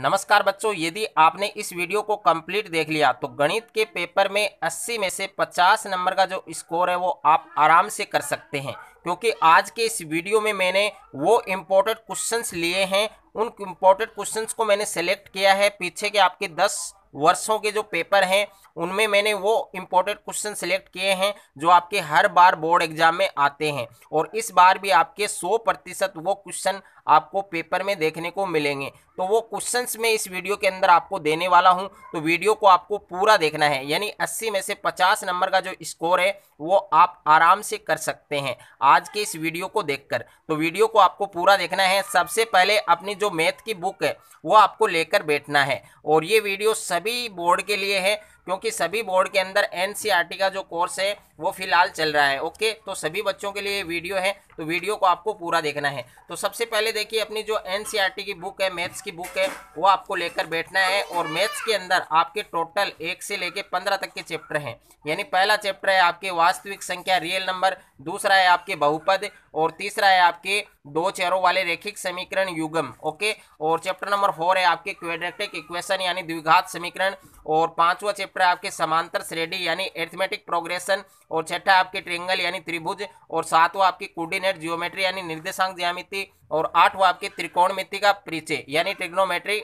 नमस्कार बच्चों यदि आपने इस वीडियो को कंप्लीट देख लिया तो गणित के पेपर में 80 में से 50 नंबर का जो स्कोर है वो आप आराम से कर सकते हैं क्योंकि आज के इस वीडियो में मैंने वो इम्पोर्टेंट क्वेश्चंस लिए हैं उन इम्पोर्टेंट क्वेश्चंस को मैंने सेलेक्ट किया है पीछे के आपके दस वर्षों के जो पेपर हैं उनमें मैंने वो इम्पोर्टेंट क्वेश्चन सेलेक्ट किए हैं जो आपके हर बार बोर्ड एग्जाम में आते हैं और इस बार भी आपके 100 प्रतिशत वो क्वेश्चन आपको पेपर में देखने को मिलेंगे तो वो क्वेश्चंस में इस वीडियो के अंदर आपको देने वाला हूं तो वीडियो को आपको पूरा देखना है यानी 80 में से 50 नंबर का जो स्कोर है वो आप आराम से कर सकते हैं आज के इस वीडियो को देखकर तो वीडियो को आपको पूरा देखना है सबसे पहले अपनी जो मैथ की बुक है वो आपको लेकर बैठना है और ये वीडियो सभी बोर्ड के लिए है क्योंकि सभी बोर्ड के अंदर एन e का जो कोर्स है वो फिलहाल चल रहा है ओके तो सभी बच्चों के लिए वीडियो है तो वीडियो को आपको पूरा देखना है तो सबसे पहले देखिए अपनी जो एन e की बुक है मैथ्स की बुक है वो आपको लेकर बैठना है और मैथ्स के अंदर आपके टोटल एक से लेकर पंद्रह तक के चैप्टर हैं यानी पहला चैप्टर है आपके वास्तविक संख्या रियल नंबर दूसरा है आपके बहुपद और तीसरा है आपके दो चेहरों वाले रेखिक समीकरण युगम ओके और चैप्टर नंबर फोर है आपके क्वेडेटिक इक्वेशन यानी द्विघात समीकरण और पांचवा चैप्टर है आपके समांतर श्रेणी यानी एर्थमेटिक प्रोग्रेशन और छठा आपके ट्रेंगल यानी त्रिभुज और सातवा आपकी कोर्डिनेट जियोमेट्री यानी निर्देशांक ज्यामिति और आठवा आपके त्रिकोणमिति का परिचय यानी ट्रिग्नोमेट्री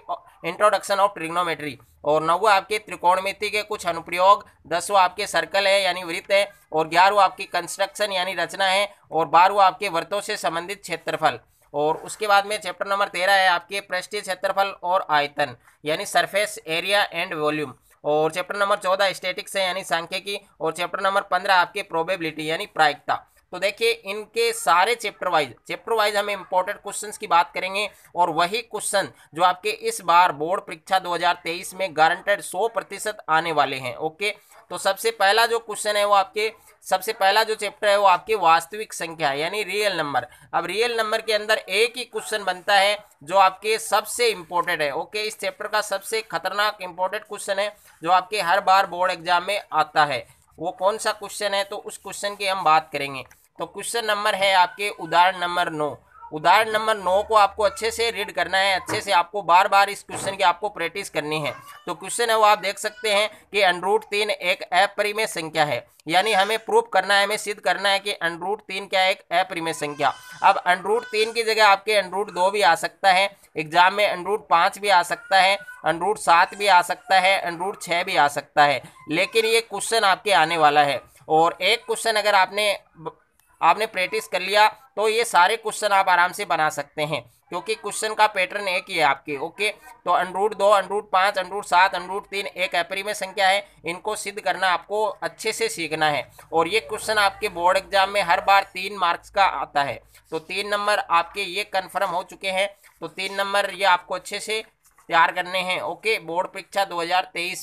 इंट्रोडक्शन ऑफ ट्रिग्नोमेट्री और नौवा आपके त्रिकोणमिति के कुछ अनुप्रयोग दसवा आपके सर्कल है यानी वृत्त है और ग्यारह आपकी कंस्ट्रक्शन यानी रचना है और बारह आपके वर्तों से संबंधित क्षेत्रफल और उसके बाद में चैप्टर नंबर तेरह है आपके पृष्ठ क्षेत्रफल और आयतन यानी सरफेस एरिया एंड वॉल्यूम और चैप्टर नंबर चौदह स्टेटिक्स है यानी सांख्यिकी और चैप्टर नंबर पंद्रह आपके प्रोबेबिलिटी यानी प्रायिकता तो देखिए इनके सारे चैप्टर वाइज चैप्टर वाइज हमें इंपॉर्टेंट क्वेश्चन की बात करेंगे और वही क्वेश्चन जो आपके इस बार बोर्ड परीक्षा 2023 में गारंटेड 100 प्रतिशत आने वाले हैं ओके तो सबसे पहला जो क्वेश्चन है वो आपके सबसे पहला जो चैप्टर है वो आपके वास्तविक संख्या यानी रियल नंबर अब रियल नंबर के अंदर एक ही क्वेश्चन बनता है जो आपके सबसे इंपॉर्टेंट है ओके इस चैप्टर का सबसे खतरनाक इंपॉर्टेंट क्वेश्चन है जो आपके हर बार बोर्ड एग्जाम में आता है वो कौन सा क्वेश्चन है तो उस क्वेश्चन की हम बात करेंगे तो क्वेश्चन नंबर है आपके उदाहरण नंबर नौ उदाहरण नंबर नौ को आपको अच्छे से रीड करना है अच्छे से आपको बार बार इस क्वेश्चन की आपको प्रैक्टिस करनी है तो क्वेश्चन है वो आप देख सकते हैं कि अनरूट तीन एक अपरिमेय संख्या है यानी हमें प्रूफ करना है हमें सिद्ध करना है कि अनरूट तीन क्या एक अपरिमेय संख्या अब अनरूट तीन की जगह आपके अनरूट दो भी आ सकता है एग्जाम में अनरूट पाँच भी आ सकता है अनरूट सात भी आ सकता है अनरूट छः भी आ सकता है लेकिन ये क्वेश्चन आपके आने वाला है और एक क्वेश्चन अगर आपने आपने प्रैक्टिस कर लिया तो ये सारे क्वेश्चन आप आराम से बना सकते हैं क्योंकि क्वेश्चन का पैटर्न एक ही है आपके ओके तो अनरूट दो अनरूट पाँच अनरूट सात अनरूट तीन एक में संख्या है इनको सिद्ध करना आपको अच्छे से सीखना है और ये क्वेश्चन आपके बोर्ड एग्जाम में हर बार तीन मार्क्स का आता है तो तीन नंबर आपके ये कन्फर्म हो चुके हैं तो तीन नंबर ये आपको अच्छे से तैयार करने हैं ओके बोर्ड परीक्षा दो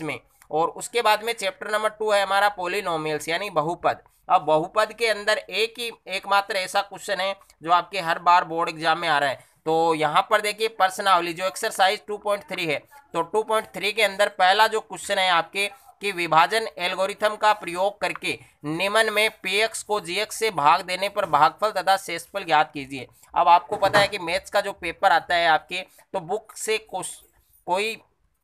में और उसके बाद में चैप्टर नंबर टू है हमारा पोलिनोमियल्स यानी बहुपद अब बहुपद के अंदर एक ही एकमात्र ऐसा क्वेश्चन है जो आपके हर बार बोर्ड एग्जाम में आ रहा है तो यहाँ पर देखिए पर्सनावली जो एक्सरसाइज 2.3 है तो 2.3 के अंदर पहला जो क्वेश्चन है आपके कि विभाजन एल्गोरिथम का प्रयोग करके निमन में पीएक्स को एक्स से भाग देने पर भागफल तथा शेषफल ज्ञात कीजिए अब आपको पता है कि मैथ्स का जो पेपर आता है आपके तो बुक से कोई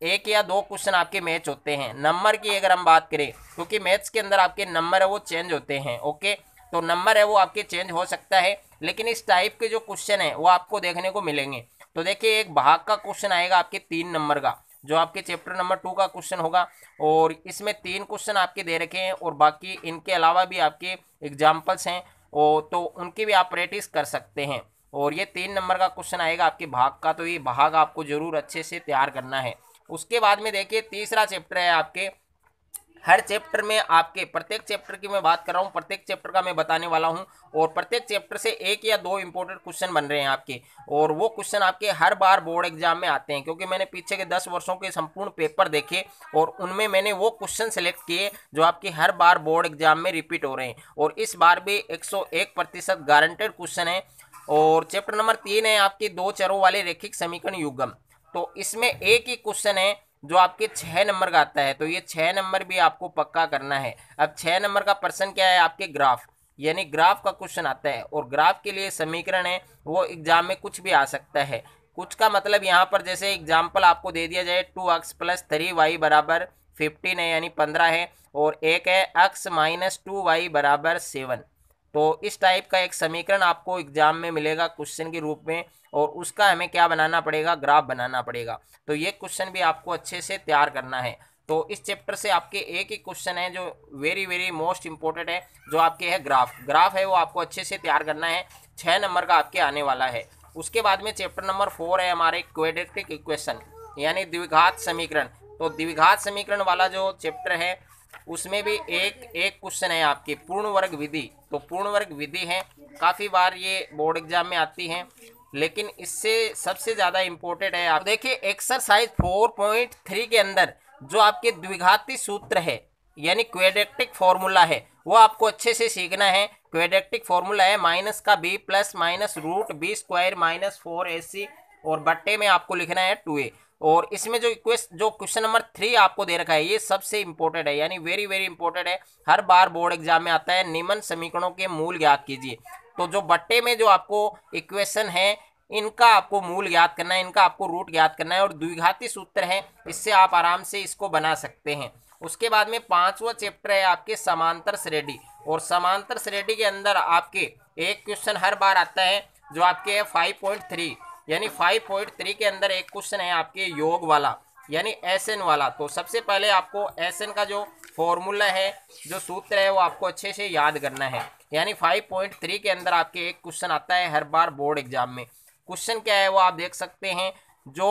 एक या दो क्वेश्चन आपके मैच होते हैं नंबर की अगर हम बात करें क्योंकि मैथ्स के अंदर आपके नंबर है वो चेंज होते हैं ओके तो नंबर है वो आपके चेंज हो सकता है लेकिन इस टाइप के जो क्वेश्चन है वो आपको देखने को मिलेंगे तो देखिए एक भाग का क्वेश्चन आएगा आपके तीन नंबर का जो आपके चैप्टर नंबर टू का क्वेश्चन होगा और इसमें तीन क्वेश्चन आपके दे रखे हैं और बाकी इनके अलावा भी आपके एग्जाम्पल्स हैं और तो उनकी भी आप प्रैक्टिस कर सकते हैं और ये तीन नंबर का क्वेश्चन आएगा आपके भाग का तो ये भाग आपको जरूर अच्छे से तैयार करना है उसके बाद में देखिए तीसरा चैप्टर है आपके हर चैप्टर में आपके प्रत्येक चैप्टर की मैं बात कर रहा हूँ प्रत्येक चैप्टर का मैं बताने वाला हूँ और प्रत्येक चैप्टर से एक या दो इम्पोर्टेंट क्वेश्चन बन रहे हैं आपके और वो क्वेश्चन आपके हर बार बोर्ड एग्जाम में आते हैं क्योंकि मैंने पीछे के दस वर्षों के संपूर्ण पेपर देखे और उनमें मैंने वो क्वेश्चन सेलेक्ट किए जो आपके हर बार बोर्ड एग्जाम में रिपीट हो रहे हैं और इस बार भी एक गारंटेड क्वेश्चन है और चैप्टर नंबर तीन है आपके दो चरों वाले रेखिक समीकरण युगम तो इसमें एक ही क्वेश्चन है जो आपके छः नंबर का आता है तो ये छः नंबर भी आपको पक्का करना है अब छः नंबर का पर्सन क्या है आपके ग्राफ यानी ग्राफ का क्वेश्चन आता है और ग्राफ के लिए समीकरण है वो एग्जाम में कुछ भी आ सकता है कुछ का मतलब यहाँ पर जैसे एग्जाम्पल आपको दे दिया जाए two X plus three Y बराबर फिफ्टीन है यानी पंद्रह है और एक है एक्स माइनस टू वाई बराबर सेवन तो इस टाइप का एक समीकरण आपको एग्जाम में मिलेगा क्वेश्चन के रूप में और उसका हमें क्या बनाना पड़ेगा ग्राफ बनाना पड़ेगा तो ये क्वेश्चन भी आपको अच्छे से तैयार करना है तो इस चैप्टर से आपके एक ही क्वेश्चन है जो वेरी वेरी मोस्ट इंपॉर्टेंट है जो आपके है ग्राफ ग्राफ है वो आपको अच्छे से तैयार करना है छः नंबर का आपके आने वाला है उसके बाद में चैप्टर नंबर फोर है हमारे क्वेडेटिक इक्वेशन यानी द्विघात समीकरण तो द्विघात समीकरण वाला जो चैप्टर है उसमें भी एक एक क्वेश्चन है आपके पूर्ण वर्ग विधि तो पूर्ण वर्ग विधि है काफ़ी बार ये बोर्ड एग्जाम में आती हैं लेकिन इससे सबसे ज़्यादा इम्पोर्टेंट है आप देखिए एक्सरसाइज 4.3 के अंदर जो आपके द्विघाती सूत्र है यानी क्वेडेक्टिक फॉर्मूला है वो आपको अच्छे से सीखना है क्वेडेक्टिक फॉर्मूला है माइनस का B plus minus root B square minus four A C और बट्टे में आपको लिखना है टू ए और इसमें जो क्वेश्चन जो क्वेश्चन नंबर थ्री आपको दे रखा है ये सबसे इंपॉर्टेंट है यानी वेरी वेरी इंपॉर्टेंट है हर बार बोर्ड एग्जाम में आता है निम्न समीकरणों के मूल ज्ञात कीजिए तो जो बट्टे में जो आपको इक्वेशन है इनका आपको मूल ज्ञात करना है इनका आपको रूट ज्ञात करना है और द्विघाती सूत्र है इससे आप आराम से इसको बना सकते हैं उसके बाद में पांचवा चैप्टर है आपके समांतर श्रेणी और समांतर श्रेणी के अंदर आपके एक क्वेश्चन हर बार आता है जो आपके है फाइव पॉइंट थ्री यानी फाइव पॉइंट थ्री के अंदर एक क्वेश्चन है आपके योग वाला यानी एस एन वाला तो सबसे पहले आपको एस एन का जो फॉर्मूला है जो सूत्र है वो आपको अच्छे से याद करना है यानी फाइव पॉइंट थ्री के अंदर आपके एक क्वेश्चन आता है हर बार बोर्ड एग्जाम में क्वेश्चन क्या है वो आप देख सकते हैं जो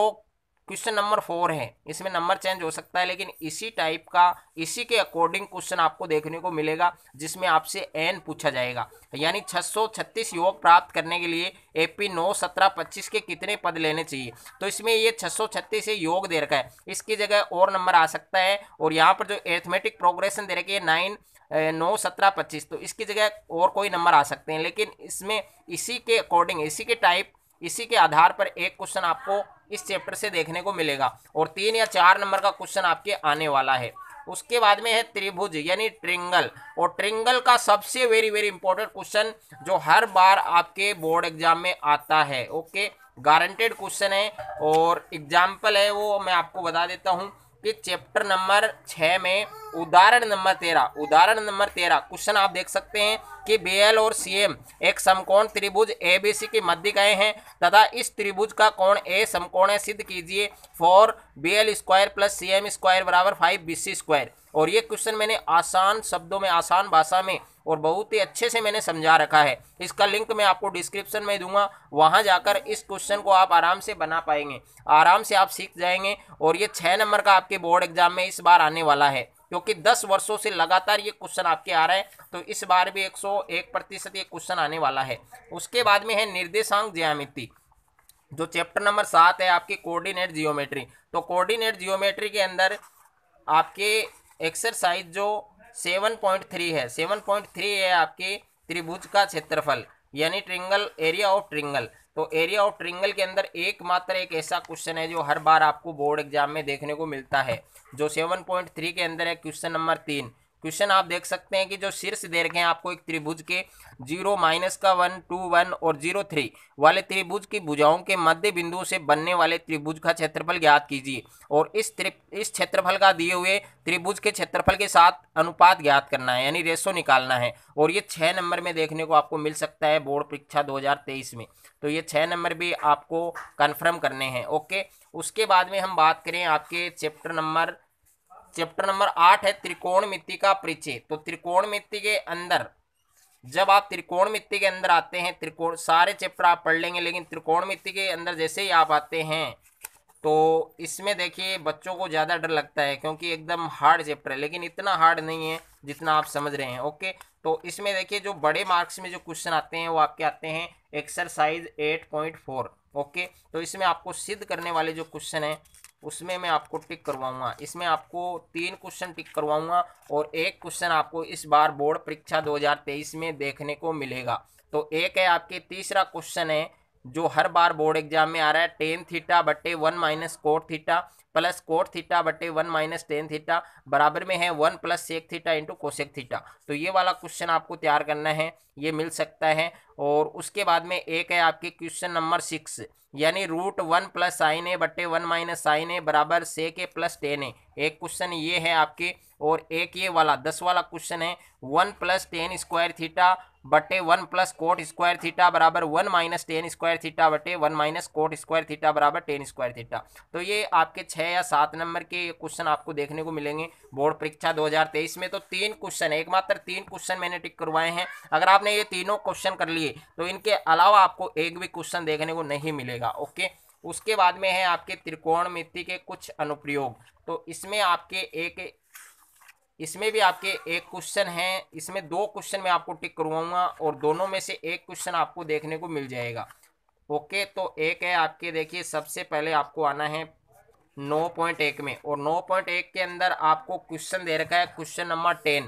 क्वेश्चन नंबर फोर है इसमें नंबर चेंज हो सकता है लेकिन इसी टाइप का इसी के अकॉर्डिंग क्वेश्चन आपको देखने को मिलेगा जिसमें आपसे एन पूछा जाएगा यानी 636 योग प्राप्त करने के लिए एपी नौ सत्रह पच्चीस के कितने पद लेने चाहिए तो इसमें ये 636 से योग दे रखा है इसकी जगह और नंबर आ सकता है और यहाँ पर जो एथमेटिक प्रोग्रेशन दे रखी है नाइन नौ सत्रह पच्चीस तो इसकी जगह और कोई नंबर आ सकते हैं लेकिन इसमें इसी के अकॉर्डिंग इसी के टाइप इसी के आधार पर एक क्वेश्चन आपको इस चैप्टर से देखने को मिलेगा और तीन या चार नंबर का क्वेश्चन आपके आने वाला है उसके बाद में है त्रिभुज यानी ट्रिंगल और ट्रिंगल का सबसे वेरी वेरी इंपॉर्टेंट क्वेश्चन जो हर बार आपके बोर्ड एग्जाम में आता है ओके गारंटेड क्वेश्चन है और एग्जाम्पल है वो मैं आपको बता देता हूँ कि चैप्टर नंबर छः में उदाहरण नंबर तेरह उदाहरण नंबर तेरह क्वेश्चन आप देख सकते हैं कि बीएल और सीएम एक समकोण त्रिभुज एबीसी के मध्य गए हैं तथा इस त्रिभुज का कोण ए समकोण है सिद्ध कीजिए four B L square plus C M square बराबर फाइव बी सी स्क्वायर और ये क्वेश्चन मैंने आसान शब्दों में आसान भाषा में और बहुत ही अच्छे से मैंने समझा रखा है इसका लिंक मैं आपको डिस्क्रिप्शन में दूंगा वहाँ जाकर इस क्वेश्चन को आप आराम से बना पाएंगे आराम से आप सीख जाएंगे और ये छः नंबर का आपके बोर्ड एग्जाम में इस बार आने वाला है क्योंकि दस वर्षों से लगातार ये क्वेश्चन आपके आ रहा है तो इस बार भी एक सौ एक प्रतिशत ये क्वेश्चन आने वाला है उसके बाद में है निर्देशांक ज्यामिति जो चैप्टर नंबर सात है आपकी कोऑर्डिनेट जियोमेट्री तो कोऑर्डिनेट जियोमेट्री के अंदर आपके एक्सरसाइज जो 7.3 है 7.3 है आपकी त्रिभुज का क्षेत्रफल यानी ट्रिंगल एरिया ऑफ ट्रिंगल तो एरिया ऑफ ट्रिंगल के अंदर एकमात्र एक ऐसा क्वेश्चन है जो हर बार आपको बोर्ड एग्जाम में देखने को मिलता है जो 7.3 के अंदर है क्वेश्चन नंबर तीन क्वेश्चन आप देख सकते हैं कि जो शीर्ष दे रखे हैं आपको एक त्रिभुज के जीरो माइनस का वन टू वन और जीरो थ्री वाले त्रिभुज की भुजाओं के मध्य बिंदु से बनने वाले त्रिभुज का क्षेत्रफल ज्ञात कीजिए और इस इस क्षेत्रफल का दिए हुए त्रिभुज के क्षेत्रफल के साथ अनुपात ज्ञात करना है यानी रेशो निकालना है और ये छः नंबर में देखने को आपको मिल सकता है बोर्ड परीक्षा दो में तो ये छः नंबर भी आपको कन्फर्म करने हैं ओके उसके बाद में हम बात करें आपके चैप्टर नंबर चैप्टर नंबर आठ है त्रिकोण मिट्टी का परिचय तो त्रिकोण के अंदर जब आप त्रिकोण मिट्टी के अंदर आते हैं त्रिकोण सारे चैप्टर आप पढ़ लेंगे लेकिन त्रिकोण मिट्टी के अंदर जैसे ही आप आते हैं तो इसमें देखिए बच्चों को ज़्यादा डर लगता है क्योंकि एकदम हार्ड चैप्टर है लेकिन इतना हार्ड नहीं है जितना आप समझ रहे हैं ओके तो इसमें देखिए जो बड़े मार्क्स में जो क्वेश्चन आते हैं वो आपके आते हैं exercise eight point four okay तो इसमें आपको सिद्ध करने वाले जो क्वेश्चन हैं उसमें मैं आपको टिक करवाऊंगा इसमें आपको तीन क्वेश्चन टिक करवाऊंगा और एक क्वेश्चन आपको इस बार बोर्ड परीक्षा 2023 में देखने को मिलेगा तो एक है आपके तीसरा क्वेश्चन है जो हर बार बोर्ड एग्जाम में आ रहा है टेन थीटा बट्टे one minus cot theta plus cot theta बट्टे वन माइनस टेन थीटा बराबर में है one plus sec theta into cosec theta तो ये वाला क्वेश्चन आपको तैयार करना है ये मिल सकता है और उसके बाद में एक है आपके क्वेश्चन नंबर सिक्स यानी root one plus sine A बट्टे वन माइनस साइन ए बराबर सेक ए प्लस टेन ए एक क्वेश्चन ये है आपके और एक ये वाला दस वाला क्वेश्चन है one plus tan square theta बटे one plus cot square theta बराबर one minus tan square theta बटे one minus cot square theta बराबर टेन स्क्वायर थीटा तो ये आपके छः या सात नंबर के क्वेश्चन आपको देखने को मिलेंगे बोर्ड परीक्षा 2023 में तो तीन क्वेश्चन है एकमात्र तीन क्वेश्चन मैंने टिक करवाए हैं अगर आपने ये तीनों क्वेश्चन कर लिए तो इनके अलावा आपको एक भी क्वेश्चन देखने को नहीं मिलेगा ओके उसके बाद में है आपके त्रिकोण के कुछ अनुप्रयोग तो इसमें आपके एक इसमें भी आपके एक क्वेश्चन है इसमें दो क्वेश्चन मैं आपको टिक करवाऊंगा और दोनों में से एक क्वेश्चन आपको देखने को मिल जाएगा ओके तो एक है आपके देखिए सबसे पहले आपको आना है नौ पॉइंट एक में और नौ पॉइंट एक के अंदर आपको क्वेश्चन दे रखा है question number ten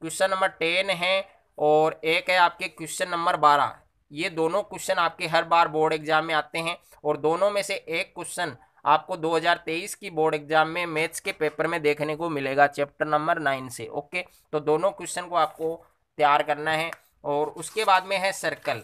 question number ten है और एक है आपके क्वेश्चन नंबर बारह ये दोनों क्वेश्चन आपके हर बार बोर्ड एग्जाम में आते हैं और दोनों में से एक क्वेश्चन आपको 2023 की बोर्ड एग्जाम में मैथ्स के पेपर में देखने को मिलेगा चैप्टर नंबर नाइन से ओके तो दोनों क्वेश्चन को आपको तैयार करना है और उसके बाद में है सर्कल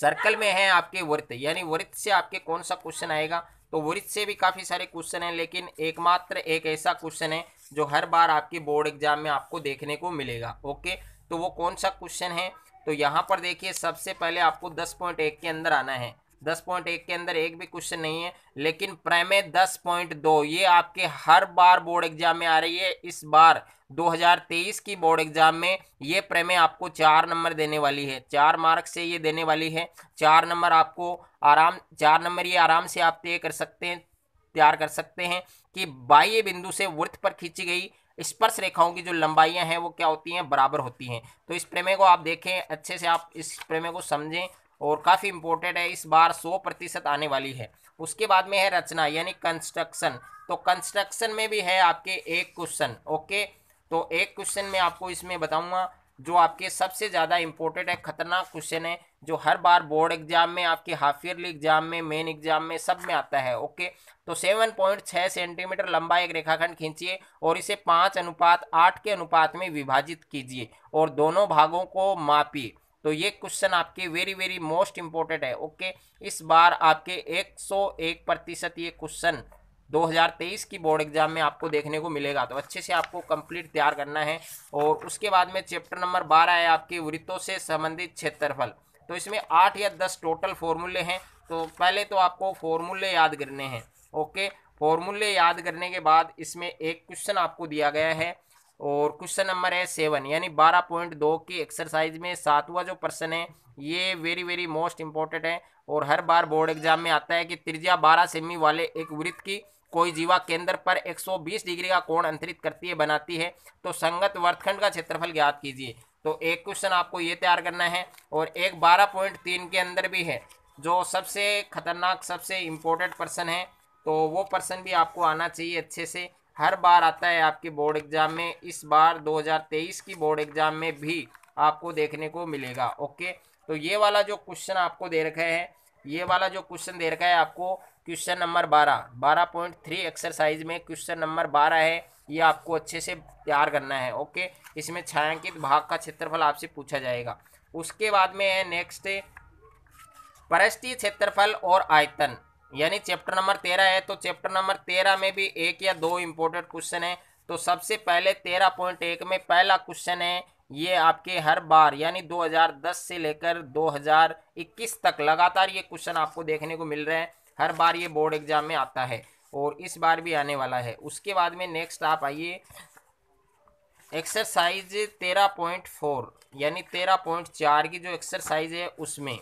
सर्कल में है आपके वृत्त यानी वृत्त से आपके कौन सा क्वेश्चन आएगा तो वृत्त से भी काफ़ी सारे क्वेश्चन हैं लेकिन एकमात्र एक ऐसा क्वेश्चन है जो हर बार आपके बोर्ड एग्जाम में आपको देखने को मिलेगा ओके तो वो कौन सा क्वेश्चन है तो यहाँ पर देखिए सबसे पहले आपको दस पॉइंट एक के अंदर आना है दस पॉइंट एक के अंदर एक भी क्वेश्चन नहीं है लेकिन प्रमे दस पॉइंट दो ये आपके हर बार बोर्ड एग्जाम में आ रही है इस बार 2023 की बोर्ड एग्जाम में ये प्रमेय आपको चार नंबर देने वाली है चार मार्क से ये देने वाली है चार नंबर आपको आराम चार नंबर ये आराम से आप तय कर सकते हैं तैयार कर सकते हैं कि बाह्य बिंदु से वृत्त पर खींची गई स्पर्श रेखाओं की जो लंबाइयां हैं वो क्या होती हैं बराबर होती हैं तो इस प्रेमे को आप देखें अच्छे से आप इस प्रेमे को समझें और काफ़ी इंपॉर्टेंट है इस बार सौ प्रतिशत आने वाली है उसके बाद में है रचना यानी कंस्ट्रक्शन तो कंस्ट्रक्शन में भी है आपके एक क्वेश्चन ओके तो एक क्वेश्चन में आपको इसमें बताऊंगा जो आपके सबसे ज़्यादा इम्पोर्टेंट है खतरनाक क्वेश्चन है जो हर बार बोर्ड एग्जाम में आपके हाफ ईयरली एग्जाम में मेन एग्जाम में सब में आता है ओके तो सेवन पॉइंट छः सेंटीमीटर लंबा एक रेखाखंड खींचिए और इसे पाँच अनुपात आठ के अनुपात में विभाजित कीजिए और दोनों भागों को मापिए तो ये क्वेश्चन आपके वेरी वेरी मोस्ट इंपॉर्टेंट है ओके इस बार आपके 101 प्रतिशत ये क्वेश्चन 2023 की बोर्ड एग्जाम में आपको देखने को मिलेगा तो अच्छे से आपको कंप्लीट तैयार करना है और उसके बाद में चैप्टर नंबर बारह है आपके वृत्तों से संबंधित क्षेत्रफल तो इसमें आठ या दस टोटल फॉर्मूले हैं तो पहले तो आपको फॉर्मूले याद करने हैं ओके फॉर्मूले याद करने के बाद इसमें एक क्वेश्चन आपको दिया गया है और क्वेश्चन नंबर है सेवन यानी बारह पॉइंट दो की एक्सरसाइज में सातवां जो प्रश्न है ये वेरी वेरी मोस्ट इंपॉर्टेंट है और हर बार बोर्ड एग्जाम में आता है कि त्रिज्या बारह सेमी वाले एक वृत्त की कोई जीवा केंद्र पर 120 डिग्री का कोण अंतरित करती है बनाती है तो संगत वर्तखंड का क्षेत्रफल ज्ञात कीजिए तो एक क्वेश्चन आपको ये तैयार करना है और एक बारह पॉइंट तीन के अंदर भी है जो सबसे खतरनाक सबसे इम्पोर्टेंट पर्सन है तो वो पर्सन भी आपको आना चाहिए अच्छे से हर बार आता है आपके बोर्ड एग्ज़ाम में इस बार 2023 की बोर्ड एग्ज़ाम में भी आपको देखने को मिलेगा ओके तो ये वाला जो क्वेश्चन आपको दे रखा है ये वाला जो क्वेश्चन दे रखा है आपको क्वेश्चन नंबर बारह बारह पॉइंट थ्री एक्सरसाइज में क्वेश्चन नंबर बारह है ये आपको अच्छे से तैयार करना है ओके इसमें छायांकित भाग का क्षेत्रफल आपसे पूछा जाएगा उसके बाद में है नेक्स्ट परस्तीय क्षेत्रफल और आयतन यानी चैप्टर नंबर तेरह है तो चैप्टर नंबर तेरह में भी एक या दो इम्पोर्टेंट क्वेश्चन है तो सबसे पहले तेरह पॉइंट एक में पहला क्वेश्चन है ये आपके हर बार यानी 2010 से लेकर 2021 तक लगातार ये क्वेश्चन आपको देखने को मिल रहे हैं हर बार ये बोर्ड एग्जाम में आता है और इस बार भी आने वाला है उसके बाद में नेक्स्ट आप आइए एक्सरसाइज तेरह पॉइंट फोर यानी तेरह पॉइंट चार की जो एक्सरसाइज है उसमें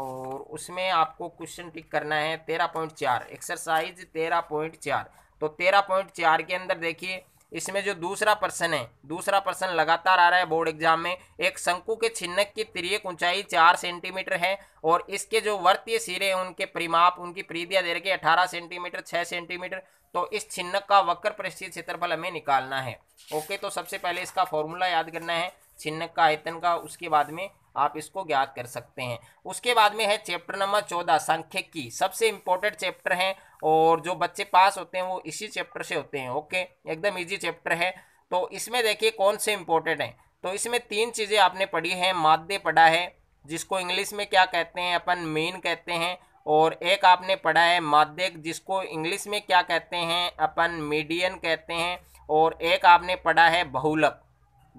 और उसमें आपको क्वेश्चन टिक करना है तेरह पॉइंट चार एक्सरसाइज तेरह पॉइंट चार तो तेरह पॉइंट चार के अंदर देखिए इसमें जो दूसरा प्रश्न है दूसरा प्रश्न लगातार आ रहा है बोर्ड एग्जाम में एक शंकु के छिन्नक की तिरक ऊंचाई चार सेंटीमीटर है और इसके जो वर्तीय सिरे हैं उनके परिमाप उनकी प्रीतिया दे रखे अठारह सेंटीमीटर छः सेंटीमीटर तो इस छिन्नक का वक्र पृष्ठीय क्षेत्रफल हमें निकालना है ओके तो सबसे पहले इसका फॉर्मूला याद करना है छिन्नक का आयतन का उसके बाद में आप इसको ज्ञात कर सकते हैं उसके बाद में है चैप्टर नंबर चौदह सांख्यिकी सबसे इम्पोर्टेंट चैप्टर हैं और जो बच्चे पास होते हैं वो इसी चैप्टर से होते हैं ओके एकदम ईजी चैप्टर है तो इसमें देखिए कौन से इम्पोर्टेंट हैं तो इसमें तीन चीज़ें आपने पढ़ी हैं माद्य पढ़ा है जिसको इंग्लिश में क्या कहते हैं अपन मेन कहते हैं और एक आपने पढ़ा है माद्य जिसको इंग्लिश में क्या कहते हैं अपन मीडियन कहते हैं और एक आपने पढ़ा है बहुलक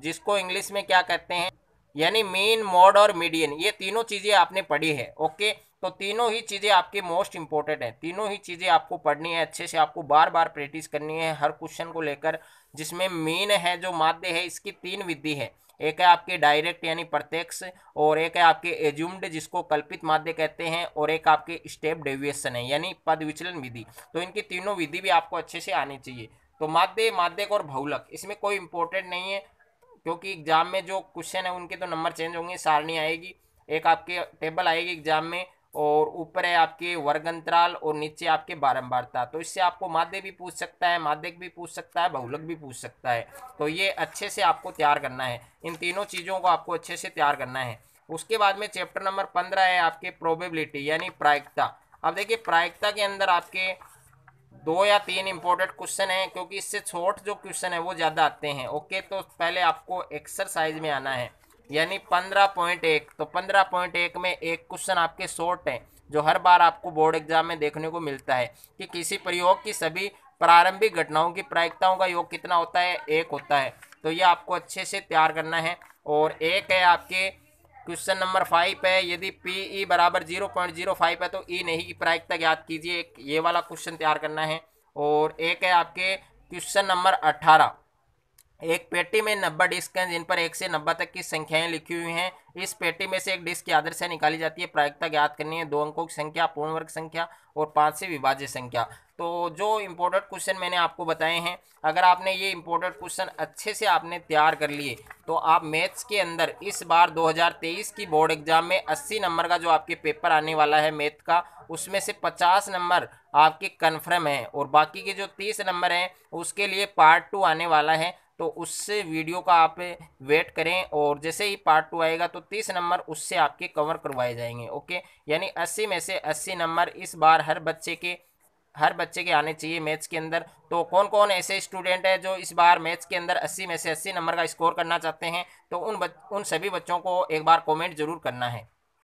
जिसको इंग्लिश में क्या कहते हैं यानी मेन मोड और मीडियन ये तीनों चीज़ें आपने पढ़ी है ओके तो तीनों ही चीज़ें आपके मोस्ट इंपॉर्टेंट हैं तीनों ही चीज़ें आपको पढ़नी है अच्छे से आपको बार बार प्रैक्टिस करनी है हर क्वेश्चन को लेकर जिसमें मेन है जो माध्य है इसकी तीन विधि है एक है आपके डायरेक्ट यानी प्रत्यक्ष और एक है आपके एज्यूम्ड जिसको कल्पित माध्य कहते हैं और एक आपके स्टेप डेविएशन है यानी पद विचलन विधि तो इनकी तीनों विधि भी आपको अच्छे से आनी चाहिए तो माध्य माध्यक और भौलक इसमें कोई इंपॉर्टेंट नहीं है क्योंकि एग्ज़ाम में जो क्वेश्चन है उनके तो नंबर चेंज होंगे सारणी आएगी एक आपके टेबल आएगी एग्ज़ाम में और ऊपर है आपके वर्ग अंतराल और नीचे आपके बारंबारता तो इससे आपको माध्य भी पूछ सकता है माध्यक भी पूछ सकता है बहुलक भी पूछ सकता है तो ये अच्छे से आपको तैयार करना है इन तीनों चीज़ों को आपको अच्छे से तैयार करना है उसके बाद में चैप्टर नंबर पंद्रह है आपके प्रोबेबिलिटी यानी प्रायिकता अब देखिए प्रायिकता के अंदर आपके दो या तीन इंपॉर्टेंट क्वेश्चन हैं क्योंकि इससे छोट जो क्वेश्चन है वो ज़्यादा आते हैं ओके तो पहले आपको एक्सरसाइज में आना है यानी पंद्रह पॉइंट एक तो पंद्रह पॉइंट एक में एक क्वेश्चन आपके शॉर्ट हैं जो हर बार आपको बोर्ड एग्जाम में देखने को मिलता है कि किसी प्रयोग की सभी प्रारंभिक घटनाओं की प्रायिकताओं का योग कितना होता है एक होता है तो ये आपको अच्छे से तैयार करना है और एक है आपके क्वेश्चन नंबर फाइव है यदि पी ई e बराबर जीरो पॉइंट जीरो फाइव है तो ई e नहीं की e प्रायिकता याद कीजिए एक ये वाला क्वेश्चन तैयार करना है और एक है आपके क्वेश्चन नंबर अट्ठारह एक पेटी में नब्बे डिस्क हैं जिन पर एक से नब्बे तक की संख्याएं लिखी हुई हैं इस पेटी में से एक डिस्क की आदर्श निकाली जाती है प्रायिकता ज्ञात करनी है दो अंकों की संख्या पूर्ण वर्ग संख्या और पाँच से विभाज्य संख्या तो जो इम्पोर्टेंट क्वेश्चन मैंने आपको बताए हैं अगर आपने ये इम्पोर्टेंट क्वेश्चन अच्छे से आपने तैयार कर लिए तो आप मैथ्स के अंदर इस बार 2023 की बोर्ड एग्जाम में 80 नंबर का जो आपके पेपर आने वाला है मैथ का उसमें से 50 नंबर आपके कन्फर्म हैं और बाकी के जो 30 नंबर हैं उसके लिए पार्ट टू आने वाला है तो उससे वीडियो का आप वेट करें और जैसे ही पार्ट टू आएगा तो तीस नंबर उससे आपके कवर करवाए जाएंगे ओके यानी अस्सी में से अस्सी नंबर इस बार हर बच्चे के हर बच्चे के आने चाहिए मैथ्स के अंदर तो कौन कौन ऐसे स्टूडेंट है जो इस बार मैथ्स के अंदर अस्सी में से अस्सी नंबर का स्कोर करना चाहते हैं तो उन बच, उन सभी बच्चों को एक बार कॉमेंट जरूर करना है